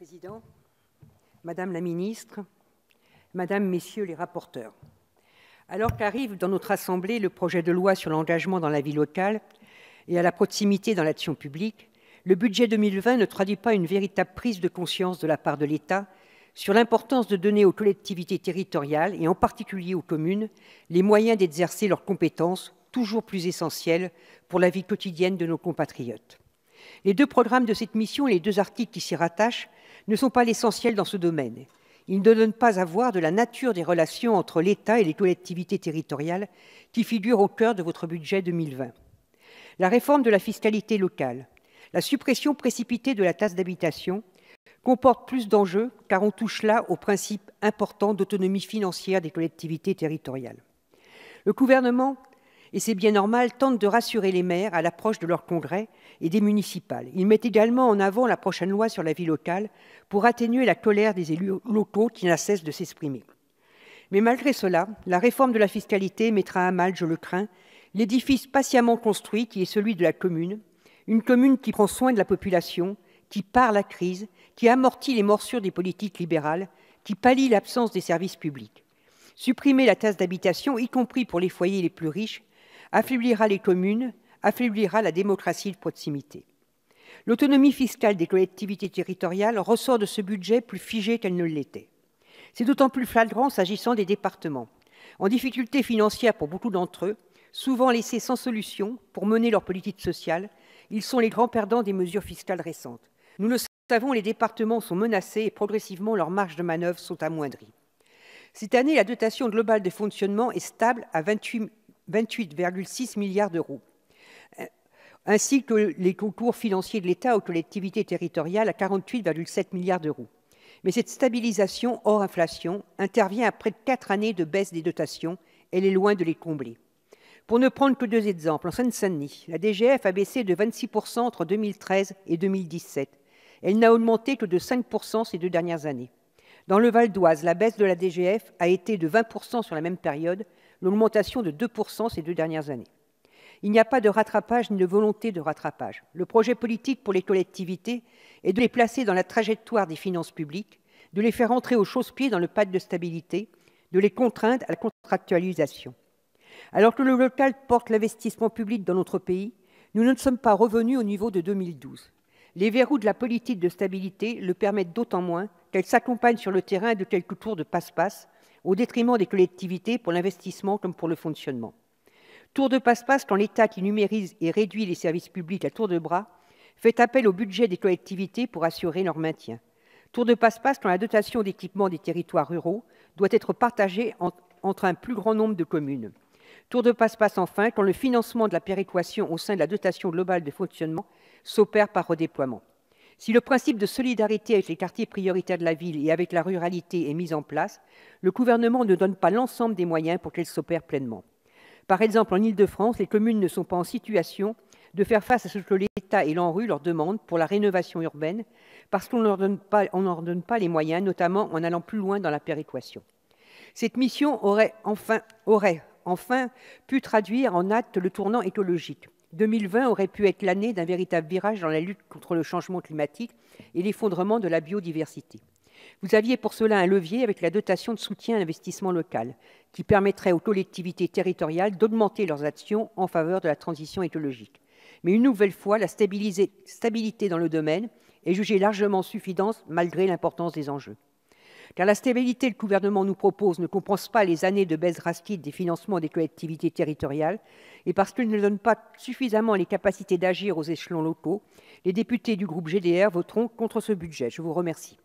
Président, Madame la Ministre, Madame, Messieurs les rapporteurs, alors qu'arrive dans notre Assemblée le projet de loi sur l'engagement dans la vie locale et à la proximité dans l'action publique, le budget 2020 ne traduit pas une véritable prise de conscience de la part de l'État sur l'importance de donner aux collectivités territoriales, et en particulier aux communes, les moyens d'exercer leurs compétences, toujours plus essentielles pour la vie quotidienne de nos compatriotes. Les deux programmes de cette mission et les deux articles qui s'y rattachent ne sont pas l'essentiel dans ce domaine. Ils ne donnent pas à voir de la nature des relations entre l'État et les collectivités territoriales qui figurent au cœur de votre budget 2020. La réforme de la fiscalité locale, la suppression précipitée de la tasse d'habitation comporte plus d'enjeux car on touche là au principe important d'autonomie financière des collectivités territoriales. Le gouvernement et c'est bien normal, tentent de rassurer les maires à l'approche de leur congrès et des municipales. Ils mettent également en avant la prochaine loi sur la vie locale pour atténuer la colère des élus locaux qui n'a cesse de s'exprimer. Mais malgré cela, la réforme de la fiscalité mettra à mal, je le crains, l'édifice patiemment construit qui est celui de la commune, une commune qui prend soin de la population, qui part la crise, qui amortit les morsures des politiques libérales, qui pallie l'absence des services publics. Supprimer la tasse d'habitation, y compris pour les foyers les plus riches, affaiblira les communes, affaiblira la démocratie de proximité. L'autonomie fiscale des collectivités territoriales ressort de ce budget plus figé qu'elle ne l'était. C'est d'autant plus flagrant s'agissant des départements, en difficulté financière pour beaucoup d'entre eux, souvent laissés sans solution pour mener leur politique sociale, ils sont les grands perdants des mesures fiscales récentes. Nous le savons, les départements sont menacés et progressivement leurs marges de manœuvre sont amoindries. Cette année, la dotation globale de fonctionnement est stable à 28 28,6 milliards d'euros, euh, ainsi que les concours financiers de l'État aux collectivités territoriales à 48,7 milliards d'euros. Mais cette stabilisation hors inflation intervient après quatre années de baisse des dotations. Elle est loin de les combler. Pour ne prendre que deux exemples, en Seine-Saint-Denis, la DGF a baissé de 26% entre 2013 et 2017. Elle n'a augmenté que de 5% ces deux dernières années. Dans le Val d'Oise, la baisse de la DGF a été de 20% sur la même période, l'augmentation de 2% ces deux dernières années. Il n'y a pas de rattrapage ni de volonté de rattrapage. Le projet politique pour les collectivités est de les placer dans la trajectoire des finances publiques, de les faire entrer au chausse-pied dans le pacte de stabilité, de les contraindre à la contractualisation. Alors que le local porte l'investissement public dans notre pays, nous ne sommes pas revenus au niveau de 2012. Les verrous de la politique de stabilité le permettent d'autant moins qu'elle s'accompagne sur le terrain de quelques tours de passe-passe au détriment des collectivités pour l'investissement comme pour le fonctionnement. Tour de passe-passe quand l'État qui numérise et réduit les services publics à tour de bras fait appel au budget des collectivités pour assurer leur maintien. Tour de passe-passe quand la dotation d'équipement des territoires ruraux doit être partagée entre un plus grand nombre de communes. Tour de passe-passe enfin quand le financement de la péréquation au sein de la dotation globale de fonctionnement s'opère par redéploiement. Si le principe de solidarité avec les quartiers prioritaires de la ville et avec la ruralité est mis en place, le gouvernement ne donne pas l'ensemble des moyens pour qu'elle s'opère pleinement. Par exemple, en Ile-de-France, les communes ne sont pas en situation de faire face à ce que l'État et l'ANRU leur demandent pour la rénovation urbaine, parce qu'on ne leur, donne pas les moyens, notamment en allant plus loin dans la péréquation. Cette mission aurait enfin, aurait enfin pu traduire en acte le tournant écologique. 2020 aurait pu être l'année d'un véritable virage dans la lutte contre le changement climatique et l'effondrement de la biodiversité. Vous aviez pour cela un levier avec la dotation de soutien à l'investissement local, qui permettrait aux collectivités territoriales d'augmenter leurs actions en faveur de la transition écologique. Mais une nouvelle fois, la stabilité dans le domaine est jugée largement suffisante malgré l'importance des enjeux car la stabilité que le gouvernement nous propose ne compense pas les années de baisse drastique des financements des collectivités territoriales, et parce qu'il ne donne pas suffisamment les capacités d'agir aux échelons locaux, les députés du groupe GDR voteront contre ce budget. Je vous remercie.